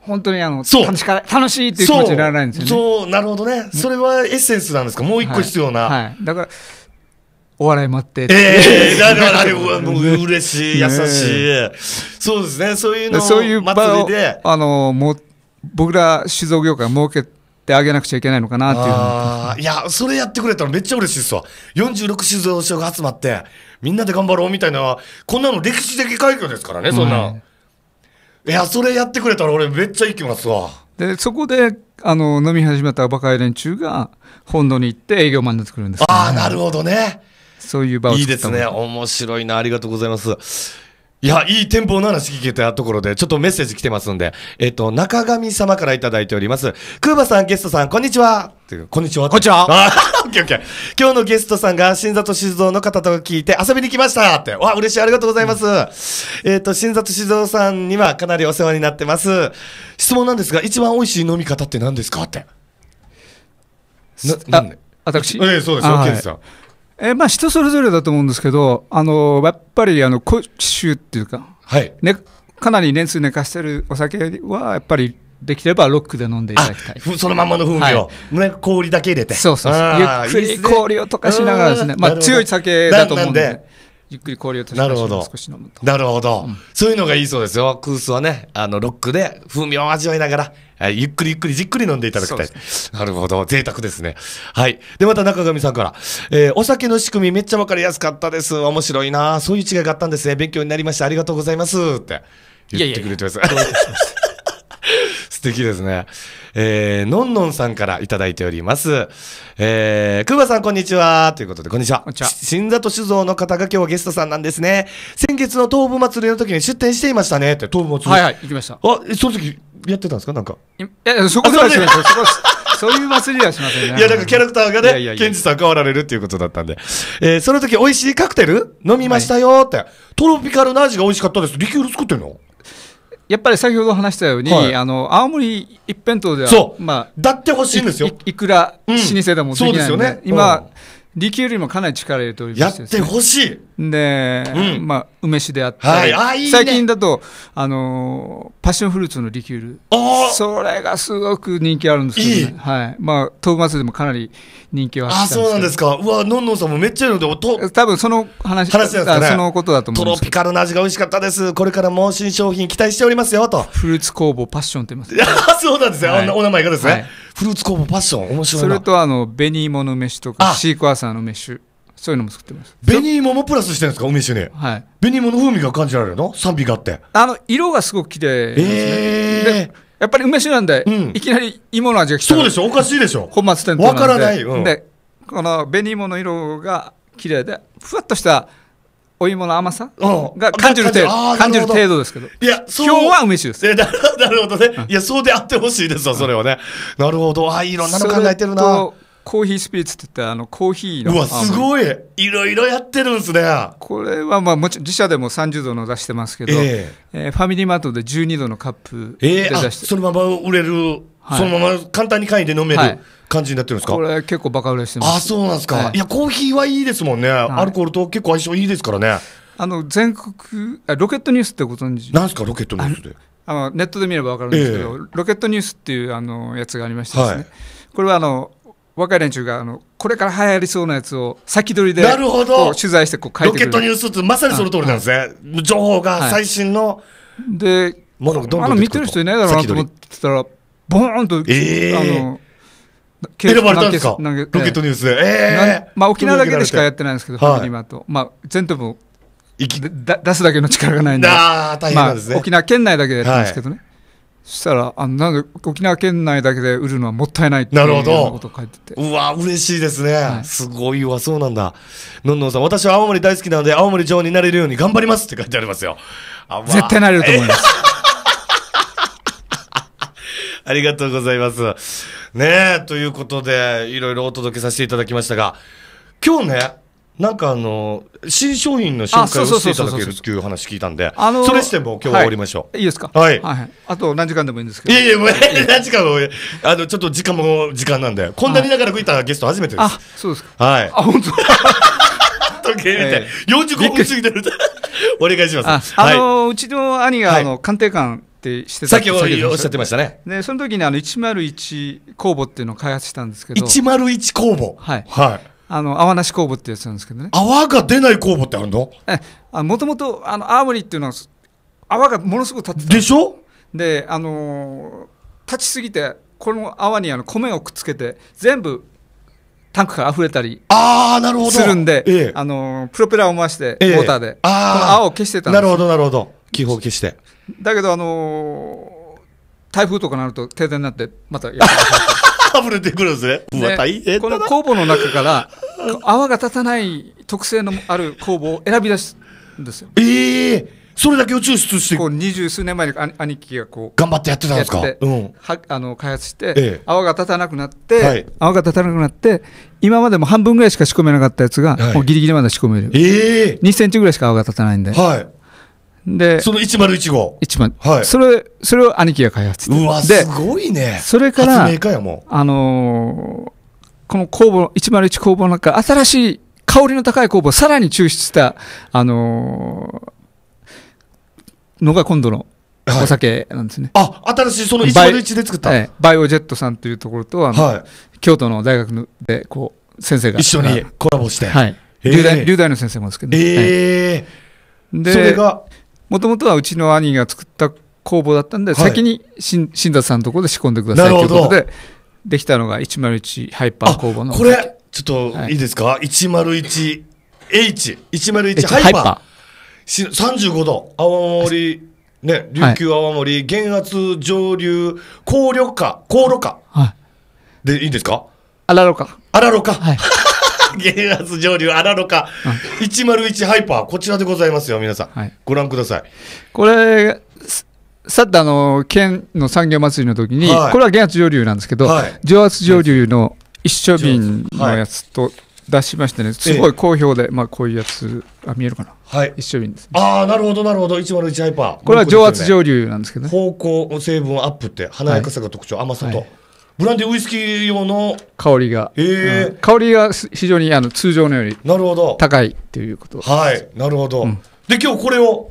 本当にあの楽しか楽しいっていう気持ちにならないんですよね。そうなるほどね。それはエッセンスなんですか。もう一個必要な。はい、はい、だからお笑い待ってって。ええー、だからあれはもう嬉しい優しい、そうですね。そういうのそういう場をあのもう僕ら酒造業界設けてあげなくちゃいけないのかなっていういやそれやってくれたらめっちゃ嬉しいですわ。46酒造所が集まってみんなで頑張ろうみたいな、こんなの歴史的快挙ですからね、そんな。はい、いや、それやってくれたら俺めっちゃ行きますわ。で、そこで、あの、飲み始めた若い連中が、本土に行って営業マンで作るんです、ね、ああ、なるほどね。そういう場をいいですね。面白いな。ありがとうございます。いや、いい店舗の話聞けたところで、ちょっとメッセージ来てますんで、えっと、中神様からいただいております。クーバさん、ゲストさん、こんにちはこんにちは。こんにちは。あ オッケーオッケー。今日のゲストさんが、新里静蔵の方と聞いて遊びに来ましたって。わ、嬉しい。ありがとうございます。うん、えっ、ー、と、新里静蔵さんにはかなりお世話になってます。質問なんですが、一番美味しい飲み方って何ですかって。な、なんで私ええー、そうです。オッケーですよ。えまあ人それぞれだと思うんですけど、あのやっぱりあの古酒っていうか、はいね、かなり年数寝かしてるお酒はやっぱりできればロックで飲んでいただきたい。そのまんまの風味を、はい、氷だけ入れて。そうそうゆっくり氷を溶かしながらですね、まあ強い酒だと思うんで。ゆっくり氷を溶かしながら少し飲むと。なるほど。うん、そういうのがいいそうですよ。クースはね、あの、ロックで風味を味わいながらえゆっくりゆっくりじっくり飲んでいただきたい。なるほど。贅沢ですね。はい。で、また中上さんから、えー、お酒の仕組みめっちゃわかりやすかったです。面白いなそういう違いがあったんですね。勉強になりました。ありがとうございます。って言ってくれてます。いやいやいや素敵ですね。えー、のんのんさんからいただいております。えー、くばさんこんにちは。ということで、こんにちは。こんにちは。新里酒造の方が今日はゲストさんなんですね。先月の東部祭りの時に出店していましたね。って、東部祭り。はいはい、行きました。あ、その時、やってたんですかなんか。いや、そこではしないそういう祭りはしませんね。いや、なんかキャラクターがね、ケンジさん変わられるっていうことだったんで。えー、その時美味しいカクテル飲みましたよって、はい、トロピカルな味が美味しかったです。リキュール作ってんのやっぱり先ほど話したように、はい、あの、青森一辺倒では、そう。まあ、だってほしいんですよ。いくら、老舗でもできない、うん、そうですよね。今、うん力よりもかなり力入れておりまして、ね、やってほしいで、うん、まあ梅酒であったり、はいね、最近だとあのパッションフルーツのリキュールそれがすごく人気あるんですけど、ね、いいはいまあ豆腐祭りでもかなり人気はあそうなんですかうわのんのんさんもめっちゃいるので多分その話話ですか、ね、そのことだと思うトロピカルな味が美味しかったですこれからも新商品期待しておりますよとフルーツ工房パッションって言います、ね、そうなんですよ、はい、お名前がですね、はい、フルーツ工房パッション面白いそれとあの紅芋の飯とかシークワーサのメッシュそういうのも作ってます紅芋もプラスしてるんですかお酒に、い、紅芋の風味が感じられるの賛美があってあの色がすごくきれいですえやっぱり梅酒なんで、いきなり芋の味がきそうでしょおかしいでしょ本末転倒わからない、でこの紅芋の色が綺麗でふわっとしたお芋の甘さが感じる程度、感じる程度ですけど。いや、そう。今日は梅酒です。なるほどね。いや、そうであってほしいですわ、それはね。なるほど。ああ、いろんなの考えてるな。コーヒースピリッツって言ってあのコーヒーのうわすごいいろいろやってるんですねこれはまあもちろん自社でも30度の出してますけど、えー、えー、ファミリーマートで12度のカップで出して、えー、そのまま売れる、はい、そのまま簡単に簡易で飲める、はい感じになってるんですかこれ結構バカ売れしてますあそうなんですか、はい、いやコーヒーはいいですもんね、はい、アルコールと結構相性いいですからねあの全国ロケットニュースってご存知なんですかロケットニュースであのネットで見れば分かるんですけど、えー、ロケットニュースっていうあのやつがありましてですね、はい、これはあの若い連中があのこれから流行りそうなやつを先取りでなるほど取材してこう書いてロケットニュースってまさにその通りなんですね、はい、情報が最新の、はい、でものどん見てる人いないだろうなと思ってたらボーンと、えー、あの選ばれたんですかロケットニュースで、えー、まあ、沖縄だけでしかやってないんですけど、はい、今と、まあ、全部もだ出すだけの力がないんで、あ大変ですね、まあ、沖縄県内だけでやってるんですけどね、はいしたらあなんで沖縄県内だけで売るのはもったいないっていうようなこと書いててうわ嬉しいですね、はい、すごいわそうなんだのんのんさん私は青森大好きなので青森城になれるように頑張りますって書いてありますよ、あ、絶対なれると思います ありがとうございますねということでいろいろお届けさせていただきましたが今日ねなんかあの新商品の紹介をしていただけるっていう話聞いたんで、あのー、それしても今日は終わりましょう。はい、いいですか。はい、はいはいあと何時間でもいいんですけど。いやいやもう何時間もあのちょっと時間も時間なんで、こんなに長らくいたゲスト初めてです。あ、そうですか。はい。あ本当。時計みたい。四十五分過ぎてる。お願いします。あ、あのー、うちの兄があの鑑定官。ってしてた先ほどおっしゃってましたね。ね、その時にあの101工房っていうのを開発したんですけど。101工房はい。はい。あの泡なし酵母ってやつなんですけどね泡が出ない酵母ってあるのえあもともとあの青森っていうのは泡がものすごく立ってたでしょであのー、立ちすぎてこの泡にあの米をくっつけて全部タンクから溢れたりああなるほどするんで、ええ、あのプロペラを回して、え、モーターで、この泡を消してたんですなるほど、なるほど、気泡消して。だけど、あのー、台風とかになると停電になって、またやっ あぶれてくるんですね。ねこの酵母の中から、泡が立たない特性のある酵母を選び出すんですよ。ええー、それだけを抽出してこう二十数年前に兄貴がこう頑張ってやってたんですか、うん、はあの開発して、ええ、泡が立たなくなって、はい、泡が立たなくなって今までも半分ぐらいしか仕込めなかったやつが、はい、もうギリギリまで仕込める、えー、2センチぐらいしか泡が立たないんで、はい、でその101号一番、はい、それそれを兄貴が開発うわすごいねそれからあのー、この工房101工房の中新しい香りの高い工房をさらに抽出したあのー、のが今度のお酒なんですね、はい、あ新しいその101で作ったバイ,、バイオジェットさんというところとあの、はい、京都の大学でこう先生が一緒にコラボして、はい、えー、流大の先生もですけど、ね、えー、はい、でそれがもともとはうちの兄が作った工房だったんで、はい、先に新新田さんのところで仕込んでくださいということで、できたのが101ハイパー工房の。これ、ちょっといいですか、はい、?101H、101ハイパー。35度、青森、ね、琉球青森、減圧上流、高緑化、高炉化。はい。で、いいですかあらろか。あらろか。はい。減圧蒸留荒野か、うん、101ハイパー、こちらでございますよ、皆さん。はい、ご覧ください。これ、ささっあの、県の産業祭りの時に、はい、これは減圧蒸留なんですけど、はい、蒸圧蒸留の一緒瓶のやつと、出しましてね、すごい好評で、ええ、まあこういうやつ、あ見えるかな、はい、一緒瓶です、ね、ああ、なるほど、なるほど、101ハイパー、これは蒸圧蒸留なんですけどね、方向、成分アップって、華やかさが特徴、はい、甘さと、はい、ブランデーウイスキー用の香りが、えー、うん、香りが非常にあの通常のよりなるほど高いということはいなるほど、うん、で今日これを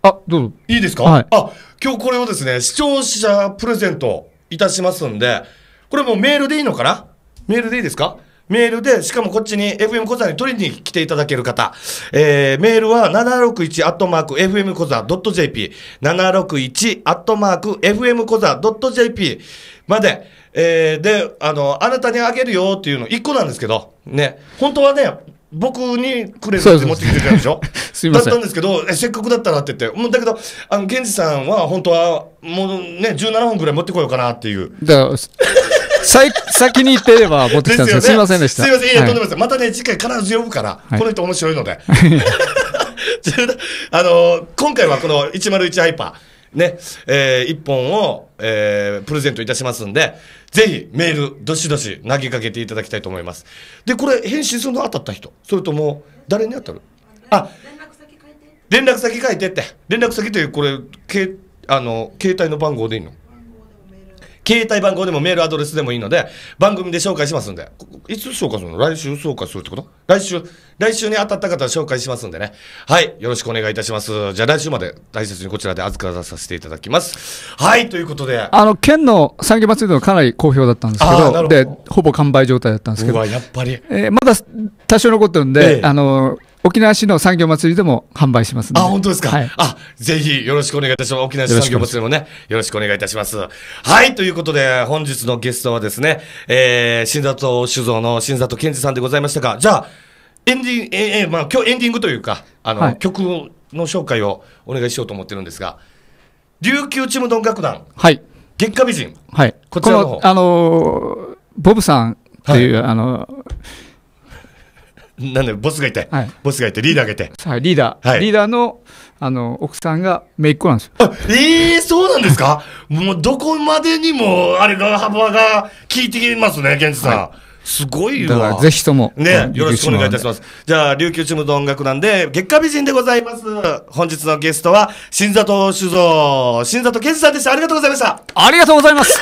あどうぞいいですか、はい、あ今日これをですね視聴者プレゼントいたしますんでこれもうメールでいいのかなメールでいいですかメールで、しかもこっちに FM 小座に取りに来ていただける方、えー、メールは 761-FM 小座 .jp、761-FM 小座 .jp、まで、えー、で、あの、あなたにあげるよっていうの1個なんですけど、ね、本当はね、僕にくれるって持ってきてたんでしょ すいません。だったんですけど、せっかくだったらって言って、もうだけど、あの、ケンジさんは本当は、もうね、17本くらい持ってこようかなっていう。だから、先先に言ってれば持ってきたんですよ。すい、ね、ませんでした。すいません、いや、とんでもないす。またね、次回必ず呼ぶから、はい、この人面白いので。あの、今回はこの101ハイパー。ね、えー、1本を、えー、プレゼントいたしますんで、ぜひメール、どしどし投げかけていただきたいと思います。で、これ、返信するの当たった人それとも、誰に当たるあ、連絡先書いてって。連絡先という、これ、けあの、携帯の番号でいいの携帯番号でもメールアドレスでもいいので、番組で紹介しますんで。いつ紹介するの来週紹介するってこと来週、来週に当たった方は紹介しますんでね。はい。よろしくお願いいたします。じゃあ来週まで大切にこちらで預からさせていただきます。はい。ということで。あの、県の産業祭りのかなり好評だったんですけど、どで、ほぼ完売状態だったんですけど。やっぱり。えー、まだ多少残ってるんで、ええ、あの、沖縄市の産業祭りでも販売しますあ、本当ですか、はい、あ、ぜひよろしくお願いいたします。沖縄市産業祭りもね、よろしくお願いいたします。はい、ということで、本日のゲストはですね、えー、新里酒造の新里健二さんでございましたが、じゃあ、エンディング、えー、まあ、今日エンディングというか、あの、はい、曲の紹介をお願いしようと思ってるんですが、琉球チムドン楽団。はい。月下美人。はい。こちらのあのボブさんっていう、はい、あのなんだボスがいて、はい、ボスがいて、リーダーがいて。はい、リーダー。はい、リーダーの、あの、奥さんがいっ子なんですよ。あええー、そうなんですかもう、どこまでにも、あれが、幅が効いてきますね、ケンジさん。はい、すごいわ。ぜひとも。ね、よろしくお願いいたします。じゃあ、琉球チームの音楽なんで、月下美人でございます。本日のゲストは、新里酒造、新里健二さんでした。ありがとうございました。ありがとうございます。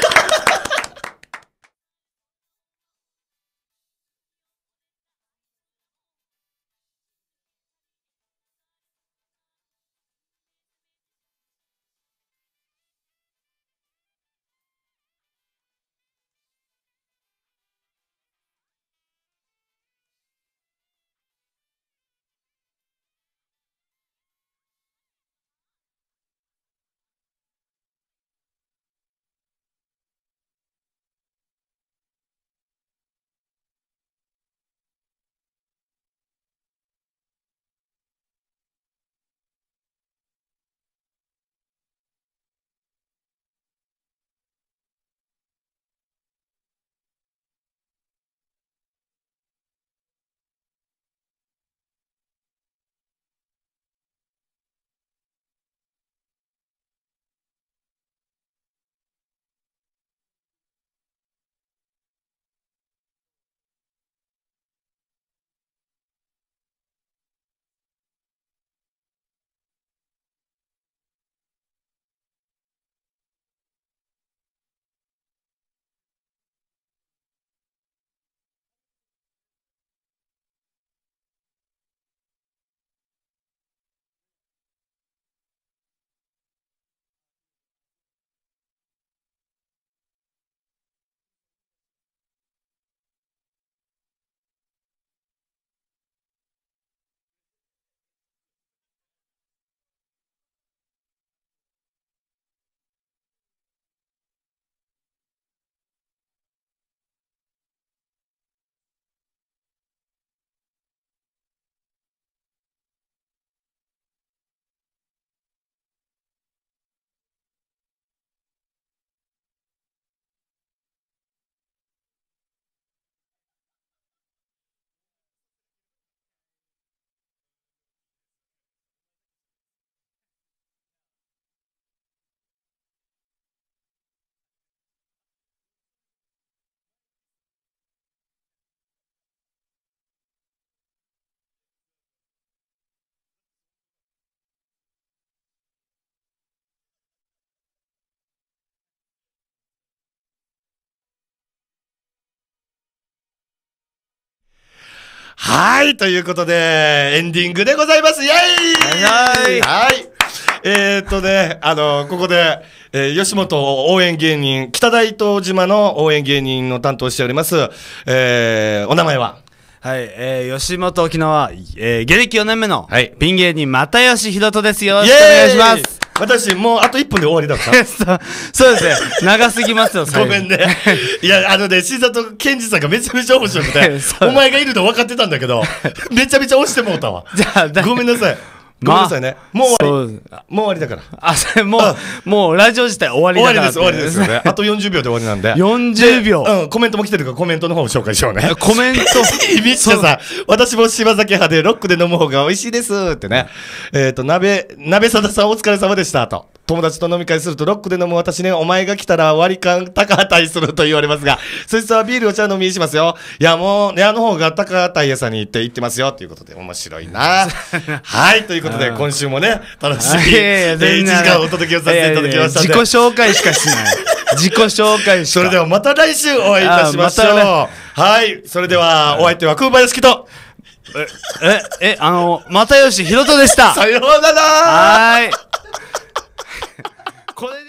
はい、ということで、エンディングでございます。イェイはいはい。えー、っとね、あの、ここで、えー、吉本応援芸人、北大東島の応援芸人の担当しております、えー、お名前ははい、えー、吉本沖縄、えー、芸歴4年目の、ピン芸人、又吉ひろですよ。よろしくお願いします。私、もうあと1分で終わりだった。そうそうですね。長すぎますよ、ごめんね。いや、あのね、新里健二さんがめちゃめちゃ面白くて お前がいると分かってたんだけど、めちゃめちゃ押してもうたわ。じゃあ、ごめんなさい。ごめんなさいね。もう終わり。もう終わりだから。あ、それもう、もうラジオ自体終わりだから。終わりです、終わりですよね。あと40秒で終わりなんで。40秒。うん、コメントも来てるからコメントの方を紹介しようね。コメント。みっちゃさん、私も柴崎派でロックで飲む方が美味しいですってね。えっと、鍋、鍋さださんお疲れ様でしたと。友達と飲み会するとロックで飲む私ね、お前が来たら割り勘高値すると言われますが、そいつはビールお茶飲みにしますよ。いや、もう、ね、あの方が高値屋さんに行って行ってますよ。ということで、面白いな。はい、ということで、今週もね、楽しみ、え1時間お届けをさせていただきました自己紹介しかしない。自己紹介それではまた来週お会いいたしましょう。まはい、それでは、お相手は空林樹と、え、え、え、あの、又吉ひろとでした。さようならはい。これ